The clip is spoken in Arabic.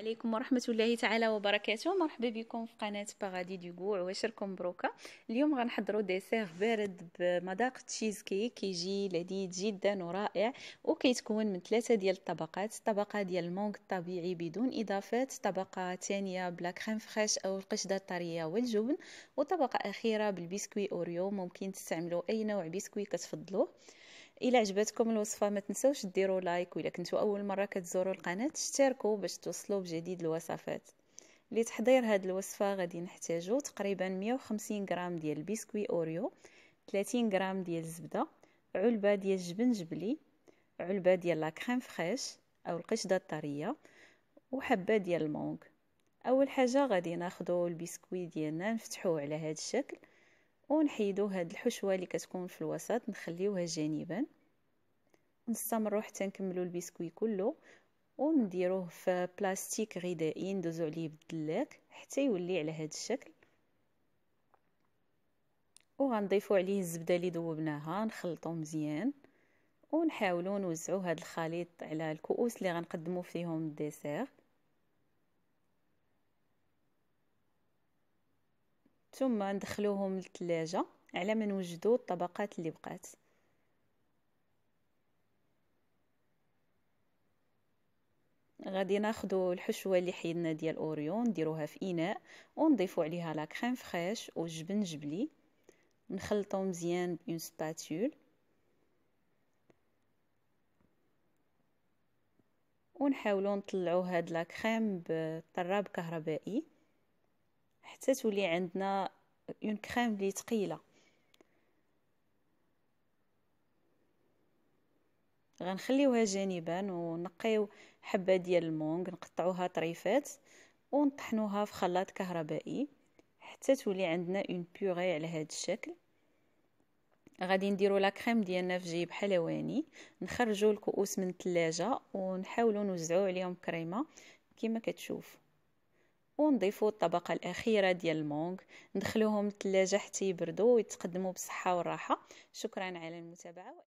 عليكم ورحمة الله تعالى وبركاته مرحبا بكم في قناة باغادي ديغو عواشركم مبروكة اليوم غنحضروا ديسير بارد بمذاق تشيز كيك كيجي لذيذ جدا ورائع وكيتكون من ثلاثة ديال الطبقات طبقة ديال المونغ الطبيعي بدون إضافات طبقة ثانية بلا كريم فريش أو القشدة الطرية والجبن وطبقة أخيرة بالبسكوي أوريو ممكن تستعملوا أي نوع بسكوي كتفضلوه الى عجبتكم الوصفه ما تنسوش ديروا لايك وإلا كنتوا اول مره كتزوروا القناه اشتركوا باش توصلوا بجديد الوصفات لتحضير هذه الوصفه غادي نحتاجو تقريبا 150 غرام ديال البسكوي اوريو 30 غرام ديال الزبده علبه ديال الجبن جبلي علبه ديال لا كريم فريش او القشده الطريه وحبه ديال المونغ اول حاجه غادي ناخذ البسكوي ديالنا نفتحوه على هذا الشكل ونحيدو هاد الحشوه اللي كتكون في الوسط نخليوها جانبا نستمروا حتى نكملوا البسكوي كله ونديروه في بلاستيك غذائي ندوزو عليه بالدلاك حتى يولي على هاد الشكل وغنضيفو عليه الزبده اللي ذوبناها نخلطو مزيان ونحاولوا نوزعوا هاد الخليط على الكؤوس اللي غنقدمو فيهم الديسير ثم ندخلوهم للثلاجة على ما نوجدوا الطبقات اللي بقات غادي ناخدو الحشوه اللي حيدنا ديال اوريو نديروها في اناء ونضيفو عليها لا كريم فريش والجبن جبلي نخلطو مزيان بون سباتول ونحاولو نطلعو هاد لا كريم بطراب كهربائي حتى تولي عندنا اون كريم لي ثقيله غنخليوها جانبا ونقيو حبه ديال المونغ نقطعوها طريفات ونطحنوها في خلاط كهربائي حتى تولي عندنا اون بيغي على هذا الشكل غادي نديرو لا كريم ديالنا في جيب حلواني نخرجو الكؤوس من الثلاجه ونحاولو نوزعو عليهم كريمه كما كتشوفوا ونضيفوا الطبقة الأخيرة ديال المونغ ندخلوهم الثلاجة حتى يبردوا ويتقدموا بالصحة والراحة شكرا على المتابعة